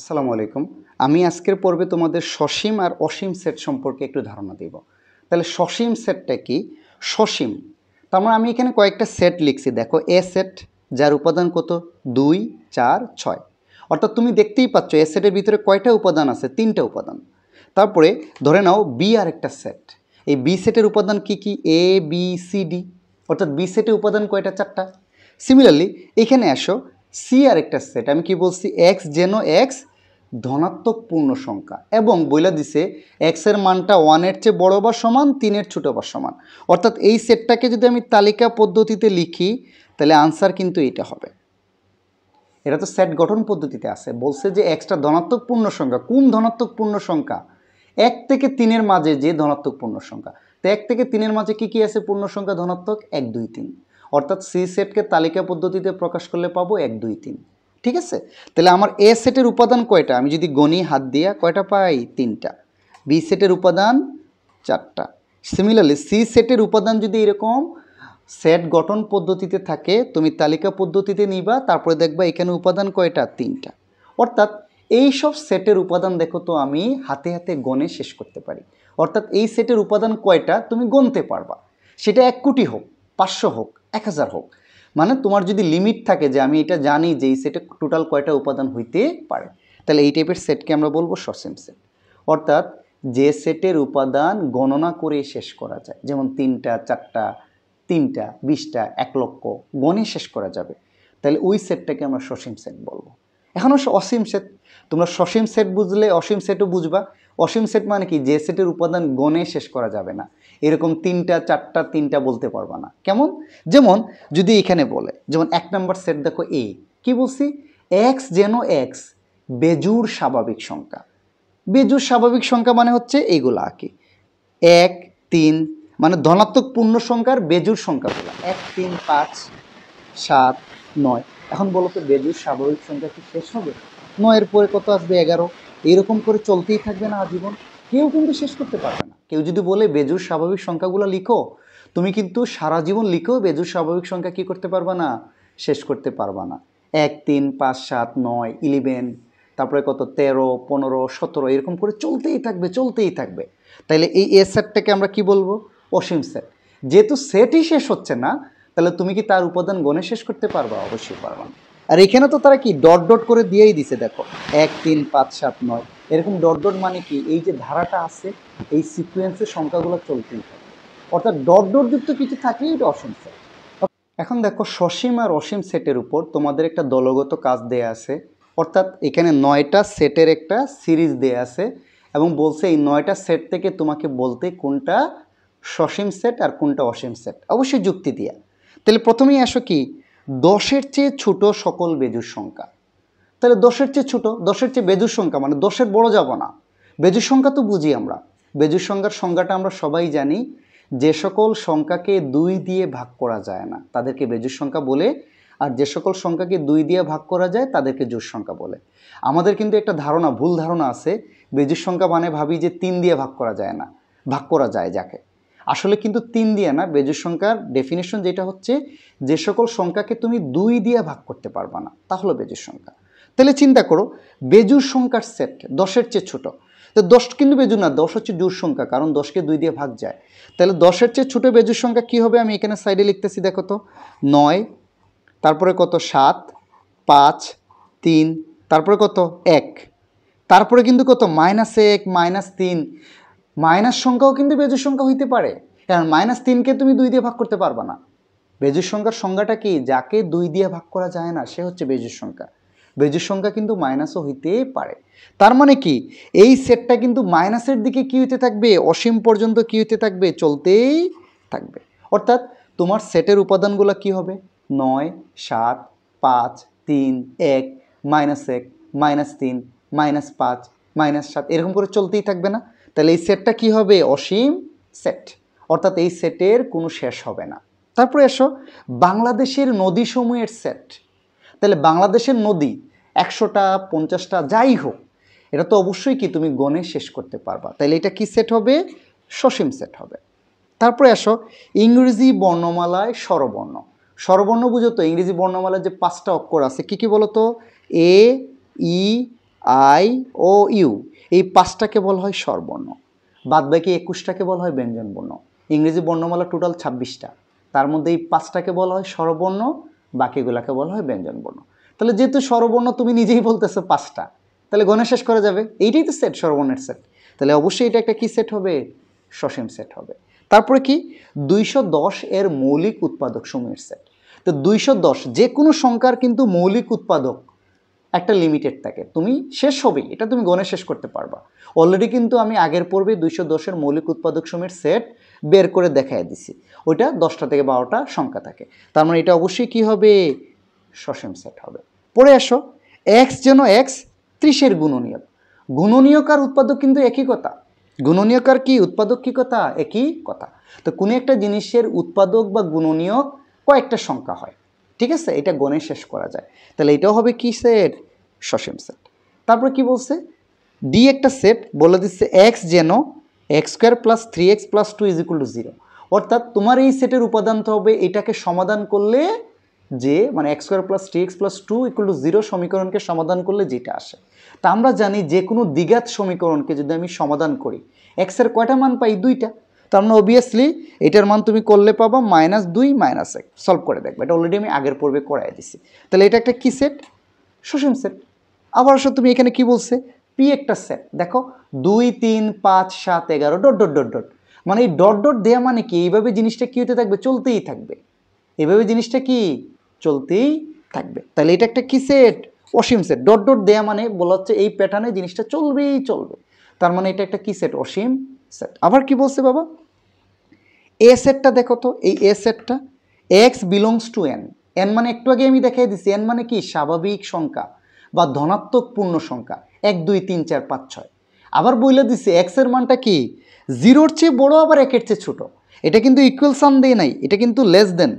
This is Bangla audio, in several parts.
আসসালামু আলাইকুম আমি আজকের পর্বে তোমাদের সসীম আর অসীম সেট সম্পর্কে একটু ধারণা দেব তাহলে সসীম সেটটা কি সসীম তার মানে আমি এখানে কয়েকটা সেট লিখছি দেখো এ সেট যার উপাদান কত দুই চার ছয় অর্থাৎ তুমি দেখতেই পাচ্ছ এ সেটের ভিতরে কয়টা উপাদান আছে তিনটা উপাদান তারপরে ধরে নাও বি আর একটা সেট এই বি সেটের উপাদান কি কি এ বি সি ডি অর্থাৎ বি সেটের উপাদান কয়টা চারটা সিমিলারলি এখানে আসো সি আর একটা সেট আমি কি বলছি এক্স যেন এক্স ধনাত্মক পূর্ণ সংখ্যা এবং বইলা দিছে এক্সের মানটা ওয়ানের চেয়ে বড় বা সমান তিনের ছোটো বা সমান অর্থাৎ এই সেটটাকে যদি আমি তালিকা পদ্ধতিতে লিখি তাহলে আনসার কিন্তু এটা হবে এটা তো সেট গঠন পদ্ধতিতে আছে বলছে যে এক্সটা ধনাত্মক পূর্ণ সংখ্যা কোন ধনাত্মক পূর্ণ সংখ্যা এক থেকে তিনের মাঝে যে ধনাত্মক পূর্ণ সংখ্যা তো এক থেকে তিনের মাঝে কি কি আছে পূর্ণ সংখ্যা ধনাত্মক এক দুই তিন অর্থাৎ সি সেটকে তালিকা পদ্ধতিতে প্রকাশ করলে পাবো এক দুই তিন ঠিক আছে তাহলে আমার এ সেটের উপাদান কয়টা আমি যদি গণি হাত দিয়া কয়টা পাই তিনটা বি সেটের উপাদান চারটা সিমিলারলি সি সেটের উপাদান যদি এরকম সেট গঠন পদ্ধতিতে থাকে তুমি তালিকা পদ্ধতিতে নিবা তারপরে দেখবা এখানে উপাদান কয়টা তিনটা অর্থাৎ এই সব সেটের উপাদান দেখো তো আমি হাতে হাতে গণে শেষ করতে পারি অর্থাৎ এই সেটের উপাদান কয়টা তুমি গণতে পারবা সেটা এক কোটি হোক পাঁচশো হোক এক হাজার হোক মানে তোমার যদি লিমিট থাকে যে আমি এটা জানি যে এই সেটে টোটাল কয়টা উপাদান হইতে পারে তাহলে এই টাইপের সেটকে আমরা বলবো সসেম সেট অর্থাৎ যে সেটের উপাদান গণনা করে শেষ করা যায় যেমন তিনটা চারটা তিনটা বিশটা এক লক্ষ গণে শেষ করা যাবে তাহলে ওই সেটটাকে আমরা সসীম সেট বলবো এখন অসীম সেট তোমরা সসীম সেট বুঝলে অসীম সেটও বুঝবা অসীম সেট মানে কি যে সেটের উপাদান গণে শেষ করা যাবে না এরকম তিনটা চারটা তিনটা বলতে পারবা না কেমন যেমন যদি এখানে বলে যেমন এক নাম্বার সেট দেখো এ কি বলছি এক্স যেন এক্স বেজুর স্বাভাবিক সংখ্যা বেজুর স্বাভাবিক সংখ্যা মানে হচ্ছে এইগুলো আর কি এক তিন মানে ধনাত্মক পূর্ণ সংখ্যার বেজুর সংখ্যাগুলো এক তিন পাঁচ সাত নয় এখন বলো তো বেজুর স্বাভাবিক সংখ্যা কি শেষ হবে নয়ের পরে কত আসবে এগারো এরকম করে চলতেই থাকবে না আজীবন কেউ কিন্তু শেষ করতে পারবে না কেউ যদি বলে বেজুর স্বাভাবিক সংখ্যাগুলো লিখো তুমি কিন্তু সারা জীবন লিখেও বেজুর স্বাভাবিক সংখ্যা কি করতে পারবে না শেষ করতে পারবে না এক তিন পাঁচ সাত নয় ইলেভেন তারপরে কত তেরো পনেরো সতেরো এরকম করে চলতেই থাকবে চলতেই থাকবে তাহলে এই এ সেটটাকে আমরা কি বলবো অসীম সেট যেহেতু সেটই শেষ হচ্ছে না তাহলে তুমি কি তার উপাদান গণে শেষ করতে পারবা অবশ্যই পারবা না আর এখানে তো তারা কি ডট ডট করে দিয়েই দিছে দেখো এক তিন পাঁচ সাত নয় এরকম ডট ডট মানে কি এই যে ধারাটা আছে এই সিকুয়েন্সের সংখ্যাগুলো চলতেই থাকে অর্থাৎ ডট ডট যুক্ত কিছু থাকলেই এটা অসীম সেট এখন দেখো সসীম আর অসীম সেটের উপর তোমাদের একটা দলগত কাজ দেয়া আছে অর্থাৎ এখানে নয়টা সেটের একটা সিরিজ দেয়া আছে এবং বলছে এই নয়টা সেট থেকে তোমাকে বলতে কোনটা সসীম সেট আর কোনটা অসীম সেট অবশ্যই যুক্তি দিয়া তাহলে প্রথমেই আসো কি দশের চেয়ে ছোট সকল বেজুর সংখ্যা তাহলে দশের চেয়ে ছোট দশের চেয়ে বেজুর সংখ্যা মানে দশের বড় যাব না বেজুর সংখ্যা তো বুঝি আমরা বেজুর সংখ্যার সংজ্ঞাটা আমরা সবাই জানি যে সকল সংখ্যাকে দুই দিয়ে ভাগ করা যায় না তাদেরকে বেজুর সংখ্যা বলে আর যে সকল সংখ্যাকে দুই দিয়ে ভাগ করা যায় তাদেরকে জোর সংখ্যা বলে আমাদের কিন্তু একটা ধারণা ভুল ধারণা আছে বেজুর সংখ্যা মানে ভাবি যে তিন দিয়ে ভাগ করা যায় না ভাগ করা যায় যাকে আসলে কিন্তু তিন দিয়ে না বেজোর সংখ্যার ডেফিনেশন যেটা হচ্ছে যে সকল সংখ্যাকে তুমি দুই দিয়ে ভাগ করতে পারবা না তা হলো বেজোর সংখ্যা তাহলে চিন্তা করো বেজুর সংখ্যার সেট দশের চেয়ে ছোটো তো দশ কিন্তু বেজুর না দশ হচ্ছে জুর সংখ্যা কারণ দশকে দুই দিয়ে ভাগ যায় তাহলে দশের চেয়ে ছোটো বেজুর সংখ্যা কি হবে আমি এখানে সাইডে লিখতেছি দেখো তো নয় তারপরে কত সাত পাঁচ তিন তারপরে কত এক তারপরে কিন্তু কত মাইনাস এক মাইনাস তিন মাইনাস সংখ্যাও কিন্তু বেজোর সংখ্যা হইতে পারে কারণ মাইনাস তিনকে তুমি দুই দিয়ে ভাগ করতে পারবা না বেজোর সংখ্যার সংজ্ঞাটা কি যাকে দুই দিয়ে ভাগ করা যায় না সে হচ্ছে বেজোর সংখ্যা বেজোর সংখ্যা কিন্তু মাইনাসও হইতে পারে তার মানে কি এই সেটটা কিন্তু মাইনাসের দিকে কী হইতে থাকবে অসীম পর্যন্ত কী হইতে থাকবে চলতেই থাকবে অর্থাৎ তোমার সেটের উপাদানগুলো কি হবে নয় সাত পাঁচ তিন এক মাইনাস এক মাইনাস তিন মাইনাস পাঁচ মাইনাস সাত এরকম করে চলতেই থাকবে না তাহলে এই সেটটা কি হবে অসীম সেট অর্থাৎ এই সেটের কোনো শেষ হবে না তারপরে এসো বাংলাদেশের নদীসমূহের সেট তাহলে বাংলাদেশের নদী একশোটা পঞ্চাশটা যাই হোক এটা তো অবশ্যই কি তুমি গণে শেষ করতে পারবা তাহলে এটা কি সেট হবে সসীম সেট হবে তারপরে আসো ইংরেজি বর্ণমালায় স্বরবর্ণ স্বরবর্ণ বুঝো তো ইংরেজি বর্ণমালায় যে পাঁচটা অক্ষর আছে কী কী বলো তো এ ই আই ও ইউ এই পাঁচটাকে বলা হয় স্বরবর্ণ বাদ বাকি একুশটাকে বলা হয় ব্যঞ্জনবর্ণ ইংরেজি বর্ণমালা টোটাল ছাব্বিশটা তার মধ্যে এই পাঁচটাকে বলা হয় স্বরবর্ণ বাকিগুলাকে বলা হয় ব্যঞ্জনবর্ণ তাহলে যেহেতু স্বরবর্ণ তুমি নিজেই বলতেছো পাঁচটা তাহলে গণেশ শেষ করা যাবে এইটাই তো সেট স্বরবর্ণের সেট তাহলে অবশ্যই এটা একটা কী সেট হবে সসীম সেট হবে তারপরে কি দুইশো দশ এর মৌলিক উৎপাদক সমূহের সেট তো দুইশো যে কোনো সংখ্যার কিন্তু মৌলিক উৎপাদক একটা লিমিটেড থাকে তুমি শেষ হবেই এটা তুমি গণে শেষ করতে পারবা অলরেডি কিন্তু আমি আগের পর্বে দুইশো দশের মৌলিক উৎপাদক সমের সেট বের করে দেখাই দিছি ওইটা দশটা থেকে বারোটা সংখ্যা থাকে তার মানে এটা অবশ্যই কি হবে সসীম সেট হবে পরে আসো এক্স যেন এক্স ত্রিশের গুণনীয়ক গুণনীয়ক আর উৎপাদক কিন্তু একই কথা গুণনীয়ক আর কি উৎপাদক কী কথা একই কথা তো কোনো একটা জিনিসের উৎপাদক বা গুণনীয়ক কয়েকটা সংখ্যা হয় ঠিক আছে এটা গণে শেষ করা যায় তাহলে এটাও হবে কী সেট সসীম সেট তারপর কি বলছে ডি একটা সেট বলে দিচ্ছে এক্স যেন x square plus three x plus two is equal to zero অর্থাৎ তোমার এই সেটের উপাদান তো হবে এটাকে সমাধান করলে যে মানে x square plus three x plus two equal to zero সমীকরণকে সমাধান করলে যেটা আসে তা আমরা জানি যে কোনো দ্বিঘাত সমীকরণকে যদি আমি সমাধান করি এক্সের কয়টা মান পাই দুইটা তার মানে অবভিয়াসলি এটার মান তুমি করলে পাবা মাইনাস দুই মাইনাস এক সলভ করে দেখবে এটা অলরেডি আমি আগের পর্বে করাই দিছি তাহলে এটা একটা কী সেট সুষম সেট আবার আসো তুমি এখানে কি বলছে পি একটা সেট দেখো দুই তিন পাঁচ সাত এগারো ডট ডট ডট ডট মানে এই ডট ডট দেয়া মানে কি এইভাবে জিনিসটা কী হতে থাকবে চলতেই থাকবে এভাবে জিনিসটা কি চলতেই থাকবে তাহলে এটা একটা কী সেট অসীম সেট ডট ডট দেয়া মানে বলা হচ্ছে এই প্যাটার্নে জিনিসটা চলবেই চলবে তার মানে এটা একটা কী সেট অসীম সেট আবার কি বলছে বাবা এ সেটটা দেখো তো এই এ সেটটা x belongs to N N মানে একটু আগে আমি দেখাই দিছি এন মানে কি স্বাভাবিক সংখ্যা বা ধনাত্মক পূর্ণ সংখ্যা এক দুই তিন চার পাঁচ ছয় আবার বইলে দিছি এক্সের মানটা কি জিরোর চেয়ে বড় আবার একের চেয়ে ছোটো এটা কিন্তু ইকুয়াল সান দিয়ে নাই এটা কিন্তু লেস দেন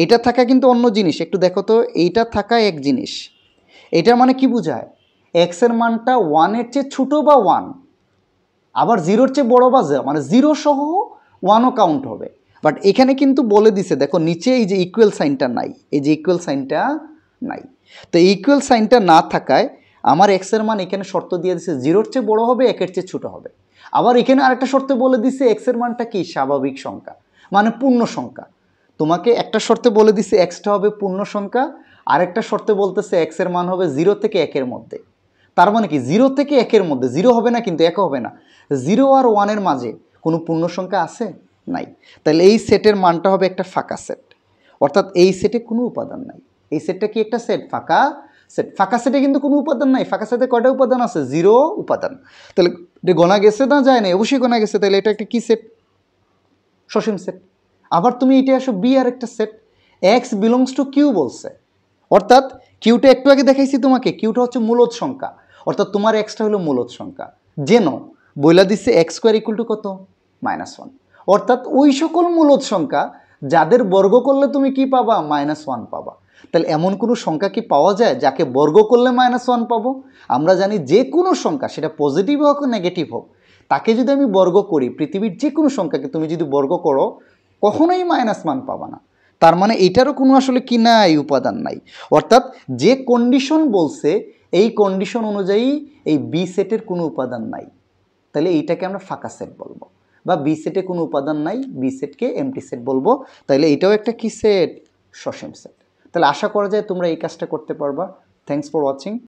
এইটা থাকা কিন্তু অন্য জিনিস একটু দেখো তো এইটা থাকা এক জিনিস এটা মানে কি বোঝায় এক্সের মানটা ওয়ানের চেয়ে ছোটো বা ওয়ান আবার জিরোর চেয়ে বড় বা মানে জিরো সহ ওয়ানও কাউন্ট হবে বাট এখানে কিন্তু বলে দিছে দেখো নিচে এই যে ইকুয়াল সাইনটা নাই এই যে ইকুয়াল সাইনটা নাই তো ইকুয়াল সাইনটা না থাকায় আমার এক্সের মান এখানে শর্ত দিয়ে দিছে জিরোর চেয়ে বড় হবে একের চেয়ে ছোটো হবে আবার এখানে আরেকটা শর্তে বলে দিছে এক্সের মানটা কি স্বাভাবিক সংখ্যা মানে পূর্ণ সংখ্যা তোমাকে একটা শর্তে বলে দিছে এক্সটা হবে পূর্ণ সংখ্যা আরেকটা শর্তে বলতেছে এক্সের মান হবে জিরো থেকে একের মধ্যে তার মানে কি জিরো থেকে একের মধ্যে জিরো হবে না কিন্তু এক হবে না জিরো আর ওয়ানের মাঝে কোনো পূর্ণ সংখ্যা আছে নাই তাহলে এই সেটের মানটা হবে একটা ফাঁকা সেট অর্থাৎ এই সেটে কোনো উপাদান নাই এই সেটটা কি একটা সেট ফাঁকা সেট ফাঁকা সেটে কিন্তু কোনো উপাদান নাই ফাঁকা সেটে কয়টা উপাদান আছে জিরো উপাদান তাহলে এটা গোনা গেছে না যায় না অবশ্যই গোনা গেছে তাহলে এটা একটা কী সেট সসীম সেট আবার তুমি এটা আসো বি আর একটা set x belongs to Q বলছে অর্থাৎ কিউটা একটু আগে দেখাইছি তোমাকে কিউটা হচ্ছে মূলদ সংখ্যা অর্থাৎ তোমার এক্সটা হলো মূলদ সংখ্যা যেন বইলা দিচ্ছে এক্স স্কোয়ার ইকুয়াল টু কত মাইনাস ওয়ান অর্থাৎ ওই সকল মূলত সংখ্যা যাদের বর্গ করলে তুমি কি পাবা মাইনাস ওয়ান পাবা তাহলে এমন কোনো সংখ্যা কি পাওয়া যায় যাকে বর্গ করলে মাইনাস ওয়ান পাবো আমরা জানি যে কোনো সংখ্যা সেটা পজিটিভ হোক নেগেটিভ হোক তাকে যদি আমি বর্গ করি পৃথিবীর যে কোনো সংখ্যাকে তুমি যদি বর্গ করো কখনোই মাইনাস ওয়ান পাবা না তার মানে এটারও কোনো আসলে কি নাই উপাদান নাই অর্থাৎ যে কন্ডিশন বলছে এই কন্ডিশন অনুযায়ী এই বি সেটের কোনো উপাদান নাই তাহলে এইটাকে আমরা ফাঁকা সেট বলবো বা বি সেটে কোনো উপাদান নাই বি সেটকে এমটি সেট বলবো তাহলে এটাও একটা কি সেট সসীম সেট তাহলে আশা করা যায় তোমরা এই কাজটা করতে পারবা থ্যাংকস ফর ওয়াচিং